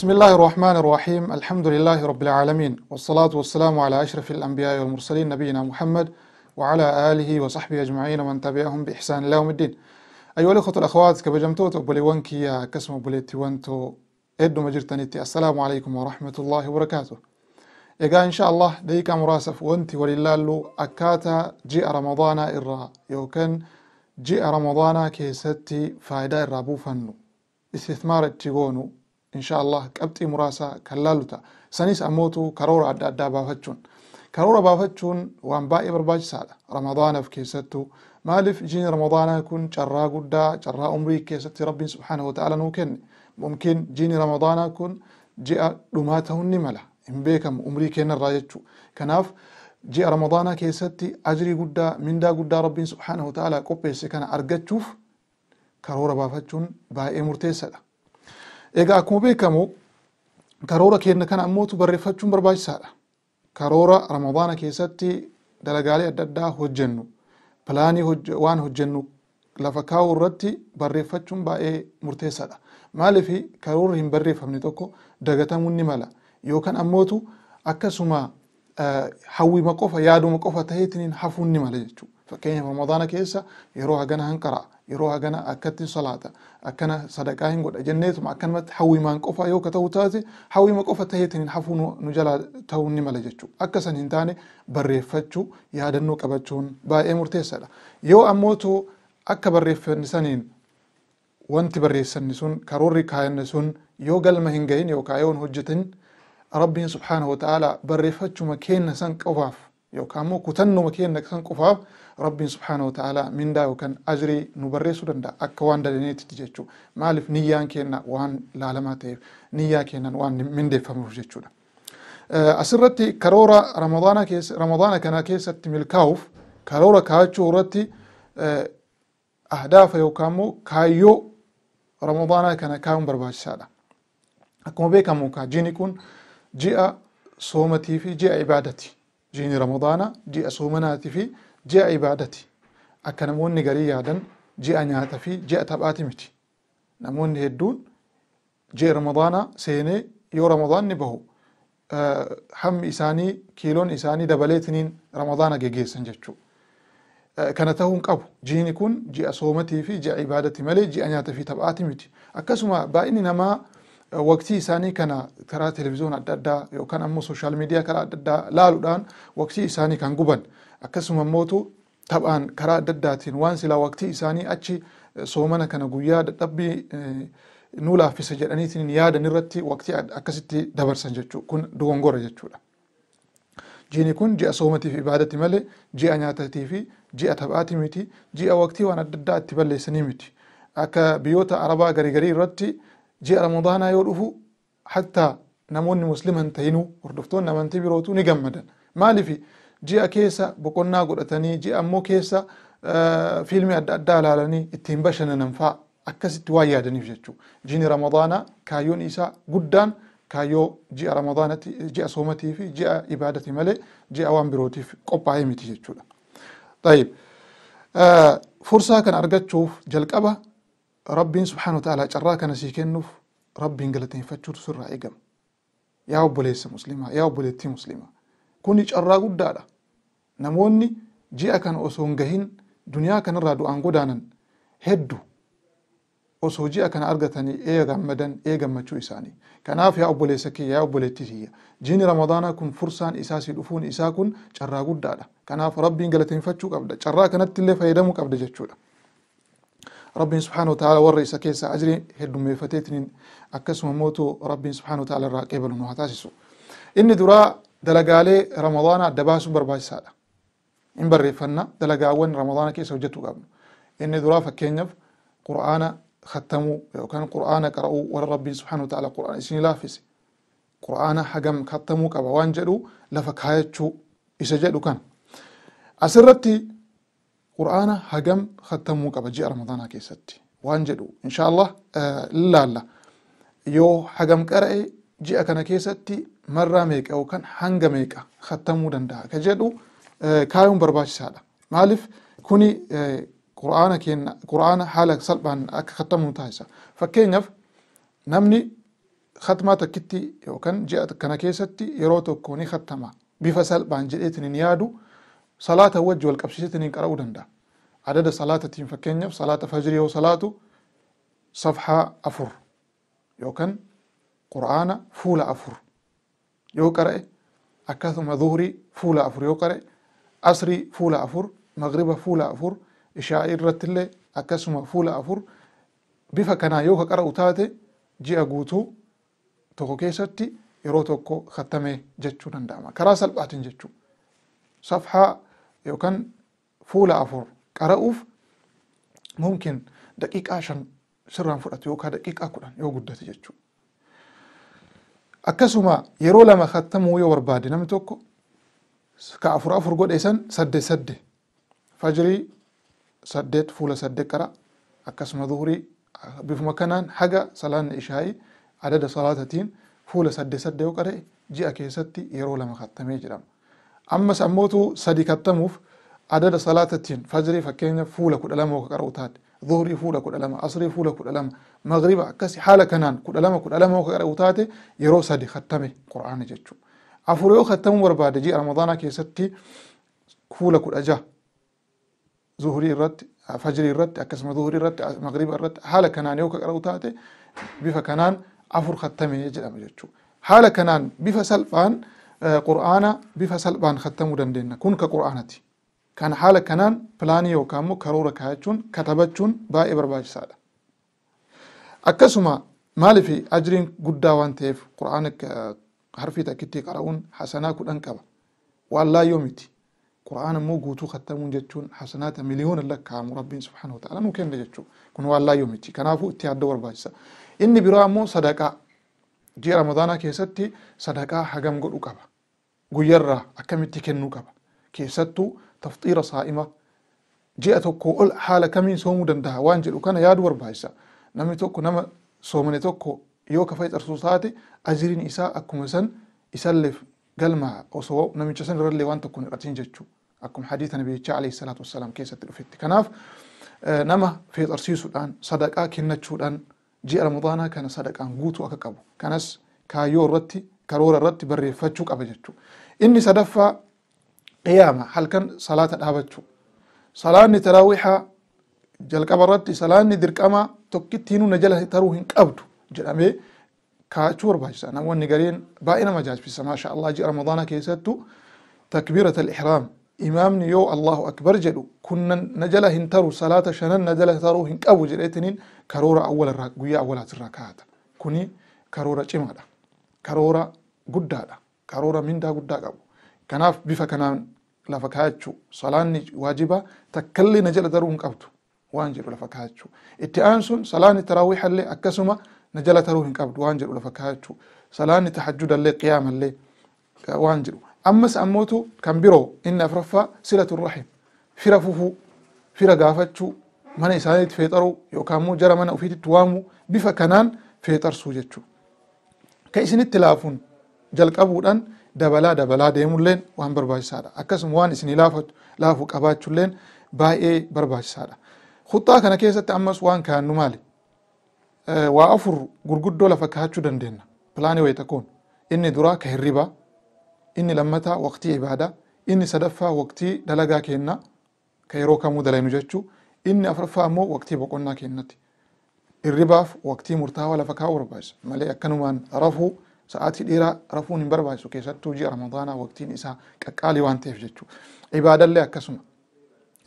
بسم الله الرحمن الرحيم الحمد لله رب العالمين والصلاة والسلام على أشرف الأنبياء والمرسلين نبينا محمد وعلى آله وصحبه أجمعين ومن تبعهم بإحسان الله الدين أيها الأخوة الأخوات كبجمتوت بوليوانكي كسم تيوانتو إدو مجرتنيتي السلام عليكم ورحمة الله وبركاته إيقا إن شاء الله ديكا مراسف وانتي اللو أكاتا جيء رمضان إرا يوكن جيء رمضان كيستي فايدة إرا بوفنو استثمار التيغونو insha allah qabxii muraasa kan laaluta sanis ammoo karoora adda addaa baafachuun karoora baafachuun waan baay'ee barbaachisaadha ramadaanaaf keessattuu maaliif jiin ramadaanaa kun carraa guddaa carraa umrii keessatti rabbiin subhaana wa ta'ala nuu kenne mumkin jiin ramadaanaa kun ji'a dhumaa ta'uun ni mala hin beekamu umrii kennarraa jechuu kanaaf ji'a ramadaanaa keessatti ajrii guddaa mindaa guddaa rabbiin subhaana wa ta'ala qopheesse kana argachuuf karoora baafachuun baay'ee murteessadha Egaa akkuma beekamu karoora kenna kana ammootu barreeffachuun barbaachisaadha. Karoora Ramadaana keessatti dalagaalee adda addaa hojjennu pilaanii waan hojjennu lafa kaa'uu irratti barreeffachuun baay'ee murteessaadha. Maaliif karoor hin barreeffamne tokko dagatamuu ni mala yookaan ammootu akkasuma eh, hawwima qofa yaaduma qofa ta'eetiin hafuun ni mala jechuudha. Fakkeenyaaf Ramadaana keessa yeroo hagana hanqaraa. yeroo hagana akkatti salaata akkana sadaqaa hin godha jenneetuma akkanumatti hawwiimaan qofa yoo ka taate hawwima qofa taheetiin hafuu nu jalaa ta'uu ni mala jechuudha akka san hin taane barreeffachuu yaadannoo qabachuun baay'ee murteessaadha yoo ammootu akka barreeffanni wanti barreessanni sun karoorri kaayanne sun yoo galma hin gahin yookaan yoo hin hojjetin rabbiin subhaanahu wa barreeffachuma kenna san qofaaf يو كامو كتنو مكين نكسان كفاب رب سبحانه وتعالى من دا وكان أجري نبري سودان دا أكوان دا دينيت تجيجو مالف نيان كينا وان لالماتي نيان كينا وان من دي فمو جيجو دا آه، أسرتي كارورا رمضانا كيس رمضانا كان كيس التميل كاوف كارورا كاتشو رتي آه، أهداف يو كامو كايو رمضانا كان كاوم برباج سادا أكو بيكامو كا جيني كون جيئة صومتي في جيئة عبادتي ji'ni ramadaana ji'a soomanaatii fi ji'a ibaadati akka namoonni garii yaadan ji'a nyaataa fi ji'a taphaati miti namoonni hedduun ji'a ramadaana seenee yoo ramadaanni bahu hammi isaanii kiiloon isaanii dabaleetiniin ramadaana geggeessan jechuudha. Kana ta'uun qabu jiini kun a soomatii fi ji'a ibaadati malee ji'a nyaataa fi taphaati miti akkasuma baay'inni namaa waqtii isaanii kana karaa televezyiyoon adda addaa yookaan ammoo sooshaal miidiyaa karaa adda addaa laaluudhaan waqtii isaanii kan guban akkasuma immoo taphaan karaa adda addaatiin waan silaa waqtii isaanii achi eh, soomana kana guyyaa dadhabbii eh, nu laaffisa jedhaniitiin yaadan irratti waqtii akkasitti dabarsan jechuudha. Kun dogongora jechuudha. Jiini kun ji'a soomatiif ibaadati malee ji'a nyaatatii fi ji'a taphaati miti ji'a waqtii waan adda addaa itti balleessanii miti. Akka biyyoota arabaa garii garii irratti ji'a ramadaanaa yoo dhufu hattaa namoonni muslima hin ta'inuu hordoftoonni amantii birootu ni gammadan maaliif ji'a keessa boqonnaa godhatanii ji'a ammoo keessa fiilmii adda addaa ilaalanii ittiin bashannanan fa'a akkasitti waan yaadaniif jechuudha jiini ramadaanaa kaayyoon isaa guddaan kaayyoo ji'a ramadaanatti ji'a soomatii fi ji'a ibaadati malee ji'a waan birootiif qophaa'ee miti jechuudha. Fursaa kana argachuuf jalqaba rabbiin subhaanahu ta'aalaa carraa kana sii kennuuf rabbiin galateeffachuutu sirraa eegama. Yaa obboleessa musliimaa, yaa obboleettii musliimaa. Kuni carraa guddaadha. Namoonni ji'a kana osoo hin gahin duniyaa kanarraa du'aan godaanan hedduu osoo ji'a kana argatanii ee gammadan ee gammachuu isaanii. Kanaaf yaa obboleessa kiyya yaa obboleettii kiyya jiini ramadaanaa kun fursaan isaa sii dhufuun isaa kun carraa guddaadha. Kanaaf rabbiin galateenfachuu qabda. Carraa kanatti fayyadamuu qabda jechuudha. rabbiin subxaana wataaalaa warra isa keessa ajri heddumeeffateetiniin akkasuma mootu rabbiin subxaana wataala irraa qeebalu nu haa taasisu inni duraa dalagaalee ramadaana adda baasuun barbaachisaadha in barreeffanna dalagaawwan ramadaana keessa hojjechuu qabnu inni duraa fakkeenyaaf qur'aana kattamuu yookaan qur'aana qara'uu warra rabbiin subxaana wataala qur'aan isin laaffise qur'aana hagam kattamuu qaba waan jedhu lafa kaayachuu isa jedhu kana asirratti qur'aana hagam khattamuu qaba ji'a ramadaanaa keessatti waan jedhu inshaallah eh, ilaalla yoo hagam qara'e ji'a kana keessatti marraa meeqa yookaan hanga meeqa khattamuu danda'a ka jedhu eh, kaayuun barbaachisaadha maaliif kuni eh, qur'aana kenna qura'aana haala salphaan akka khattamuu taasisa fakkeenyaaf namni khatmaa takkitti yookaan ji'a kana keessatti yeroo tokko ni khattama bifa salphaan jedheetiin hin yaadu. salaata wajji wal qabsiisataniin qara'uu danda'a adada salaatatiin fakkeenyaaf salaata fajrii yoo salaatu safhaa afur yookaan qur'aana fuula afur yoo qara'e akkasuma zuhrii fuula afur yoo qara'e asrii fuula afur magriba fuula afur ishaa'ii irrattillee akkasuma fuula afur bifa kanaa yoo ka qara'u taate ji'a guutuu tokko keessatti yeroo tokko kattamee jechuu danda'ama karaa salphaatiin jechuu safhaa yookaan fuula afur qara'uuf mumkin daqiiqaa shan sirraan fudhatu yookaan daqiiqaa kudhan yoo guddate jechuudha. Akkasuma yeroo lama kattamuu yoo barbaade namni tokko ka afur afur godhe san saddeet fajirii saddeet fuula saddee qara akkasuma duhurii bifuma kanaan haga salaanni ishaa'ii adada salaatatiin fuula saddee saddeet yoo qare ji'a keessatti yeroo lama kattamee jedhama. ammas ammootu sadi kattamuuf adada salaatattiin fajirii fakkeenya fuula kudha lama hoka qara'u ظهري فولا كل ألم أصري فولا كل ألم مغرب أكسي حالة كنان كود لما كود لما وكذا يرو سادي ختمي قرآن جتشو عفوريو ختم ورباد جي رمضان كي ستي فولا كل أجا ظهري الرد فجري الرد أكسم ظهري الرد مغرب الرد حالة كنان يوكا كذا وتاتي بفا كنان عفور ختمي يجي لما جتشو حالة كنان بفا سلفان qur'aana bifa salphaan kattamuu dandeenya. Kun ka qur'aanati. Kan haala kanaan pilaanii yookaan immoo karoora kaayachuun katabachuun baay'ee barbaachisaadha. Akkasuma maaliif ajriin guddaa waan ta'eef qur'aana harfii takkitti qara'uun hasanaa kudhan qaba. Wallaayoo miti. Qur'aan immoo guutuu kattamuun jechuun hasanaata miliyoona lakkaamu rabbiin subhaanahu wa ta'ala nu kenna jechuudha. Kun wallaayoo miti. Kanaafuu itti adda barbaachisa. Inni biraa immoo sadaqaa. Ji'a Ramadaanaa keessatti sadaqaa hagam godhu qaba. guyyaarraa akkamitti kennuu qaba keessattu tafxiira saa'ima ji'a tokko ol haala kamiin soomuu danda'a waan jedhu kana yaadu barbaachisa namni tokko nama soomane tokko yoo kafa cabsuu taate ajiriin isaa akkuma san isalleef galmaa osoo namicha san irrallee waan tokko hin hir'atin jechuudha. Akkuma hadiisa nabiyyicha alayhi salaatu wassalaam keessatti dhufetti. Kanaaf eh, nama feexarsiisuudhaan sadaqaa kennachuudhaan ji'a ramadaanaa kana sadaqaan guutuu akka qabu. Kanas kaayyoo irratti karoora irratti barreeffachuu qaba jechuudha. Inni sadaffaa qiyaama halkan salaata dhaabachuu. Salaanni taraawihaa jalqaba irratti salaanni dirqamaa tokkittiinuu na jala taruu hin qabdu jedhamee kaachuu barbaachisa. Namoonni gareen baay'ee nama ajaa'ibsiisa. Maasha Allah ji'a Ramadaana keessattuu takbiirata al-ihraam imaamni yoo Allahu akbar jedhu kunnan na jala hin taru salaata shanan na jala taruu hin qabu jedheetiniin karoora awwala irraa guyyaa awwalaas irraa kaa'ata. Kuni karoora cimaadha. Karoora guddaadha karoora mindaa guddaa qabu kanaaf bifa kanaan lafa kaayachuu salaanni waajibaa takkallee na jala daruu hin qabdu waan jedhu lafa kaayachuu itti aansuun salaanni taraawiixallee akkasuma na jala taruu hin qabdu waan jedhu lafa kaayachuu salaanni tahajjudallee qiyaamallee waan jedhu ammas ammootu kan biroo inni afraffaa silatun rahim fira fufuu fira gaafachuu mana isaaniitti feexaruu yookaan immoo jara mana ofiititti waamuu bifa kanaan feexarsuu jechuudha. Ka isinitti laafuun jalqabuudhaan dabalaa dabalaa deemulleen waan barbaachisaadha akkasuma waan isinii laafu qabaachuulleen baay'ee barbaachisaadha huxxaa kana keessatti ammas waan kaannu maali waa afur gurguddoo lafa kaachuu dandeenya pilaanii wayi takkuun inni duraa kan hirribaa inni lammataa waqtii ibaadaa inni sadaffaa waqtii dalagaa kennaa kan yeroo kamuu dalaynu jechuu inni afuraffaa ammoo waqtii boqonnaa kennatti hirribaaf waqtii murtaawaa lafa kaa'uu barbaachisa sa'aatii dheeraa rafuun hin barbaachisu keessattuu ji'a ramadaanaa waqtiin isaa qaqqaalii waan ta'eef jechuudha. Ibaadallee akkasuma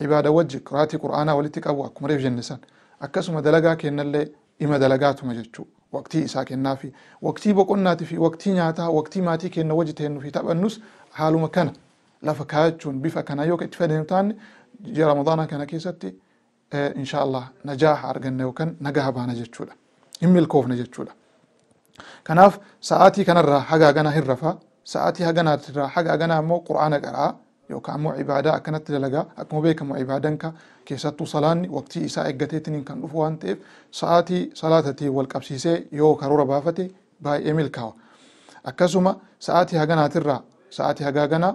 ibaada wajji quraatii quraanaa walitti qabu akkuma jennisan akkasuma dalagaa illee dhima dalagaatuma jechuudha. Waqtii isaa kennaafi waqtii boqonnaatii fi waqtii nyaataa waqtii maatii kenna wajji ta'ennuufi taphannus haaluma kana lafa kaayachuun bifa kana yoo itti fayyadamu taanne ji'a ramadaanaa kana keessatti insha Allah najaa baana jechuudha. kanaaf sa'aatii kanarraa hagaaganaa ganaa hin sa'aatii haganaatirraa hagaa ganaa immoo qura'aana qaraa yookaan immoo ibaadaa akkanatti dalagaa akkuma beekamu ibaadanka keessattuu salaanni waqtii isaa eeggateetiin kan dhufu waan ta'eef sa'aatii salaatatii wal qabsiisee yoo karoora baafate baay'ee milkaawa akkasuma sa'aatii haganaatirraa sa'aatii hagaa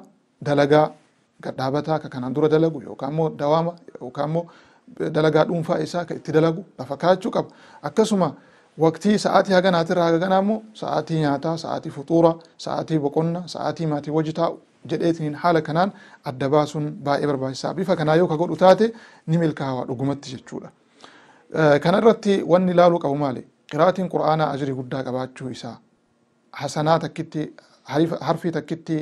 dalagaa gadhaabataa ka kanaan dura dalagu yookaan immoo dawaama yookaan immoo dalagaa dhuunfaa isaa ka itti dalagu lafa kaachuu qaba waqtii sa'aatii hagan haatirra haga ganaa immoo sa'aatii nyaataa sa'aatii fuxuura sa'aatii boqonnaa sa'aatii maatii wajji taa'u jedheetiin haala kanaan adda baasuun baay'ee barbaachisaa bifa kanaa yoo ka godhu taate ni milkaa'aa dhugumatti jechuudha. Kana irratti wanni ilaaluu qabu maali? Qiraatiin qura'aanaa ajirii guddaa qabaachuu isaa hasanaa takkitti harfii takkitti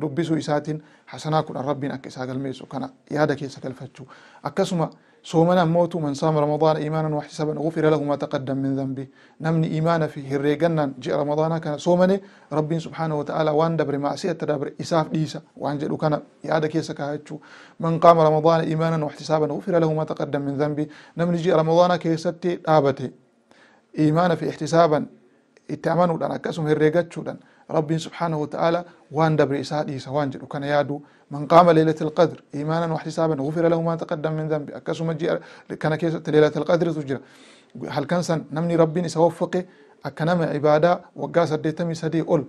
dubbisuu isaatiin hasanaa kudhan rabbiin akka isaa galmeessu kana yaada keessa galfachuu akkasuma. سومنا موت من صام رمضان إيمانا واحتسابا غفر له ما تقدم من ذنبه نمني إيمانا فيه الريقنا جاء رمضان كان سومنا ربي سبحانه وتعالى وان دبر معسية تدبر إساف ديسا وان جلو كان إعادة كيسا كهاتشو من قام رمضان إيمانا واحتسابا غفر له ما تقدم من ذنبه نمني جاء رمضان كيسا آبتي إيمانا في احتسابا اتعمانو لأن أكاسم هرقاتشو لأن رب سبحانه وتعالى وان دبر إساء إيسا وان جلو كان يادو من قام ليلة القدر إيمانا واحتسابا غفر له ما تقدم من ذنبه أكسو مجي كان كيسة ليلة القدر تجرى هل كان سن نمني ربي نسوفقي أكنم عبادة وقاس الديتمي سدي أول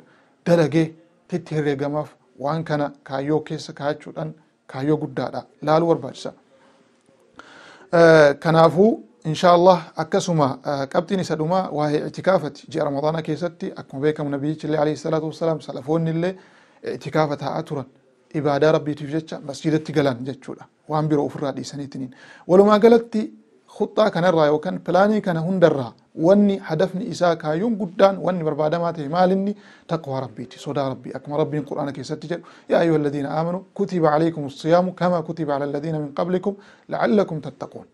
دلقي تتهري قماف وان كان كايو كيسة كايو كايو قدادا لا الوربات سا آه كنافو إن شاء الله أكسما آه، كابتن سدوما وهي اعتكافة جي رمضان كي ستي أكما بيكم نبي الله عليه الصلاة والسلام سلفون اللي اعتكافتها أترا إبادة ربي تفجتش مسجد التقلان جتشولا وان برو أفرا دي سنتين ما قلت خطة كان الرأي وكان بلاني كان هندرا واني حدفني إساء كايون قدان واني بربادة ما تهمالني تقوى ربي صدى ربي أكما ربي القرآن كيستي يا أيها الذين آمنوا كتب عليكم الصيام كما كتب على الذين من قبلكم لعلكم تتقون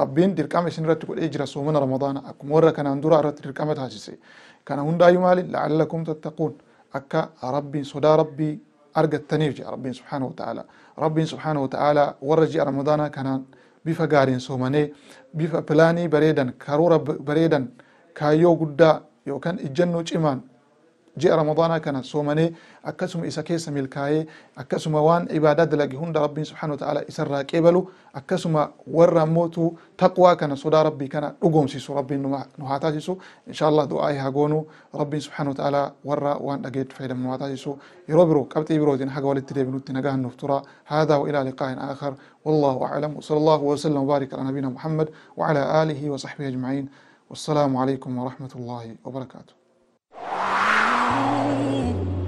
ربين ديركام إسن رتكو إجرا سومن رمضان أكم ورا كان عندورا رت ديركام تهاجسي كان هندا يمال لعلكم تتقون أكا ربين صدا ربي أرجع تنيرج ربي سبحانه وتعالى ربين سبحانه وتعالى ورجي رمضان كان بفجارين سومني بفلاني بريدا كارورا بريدا كايو قدا يو كان إجنو إيمان جئ رمضان كان سومني أكسم إسا كيس ملكاي أكسم وان عبادة لغي هند ربي سبحانه وتعالى إسا راك إبلو أكسم ور موتو تقوى كان صدا ربي كان أقوم سيسو ربي نهاتاتيسو إن شاء الله دعاي هاقونو ربي سبحانه وتعالى ور وان أجيد فايدا مواتاتيسو يروبرو كابت إبرو دين حقا والد تدي بنوتي نقاه النفطرة هذا وإلى لقاء آخر والله أعلم وصلى الله وسلم وبارك على نبينا محمد وعلى آله وصحبه أجمعين والسلام عليكم ورحمة الله وبركاته hide.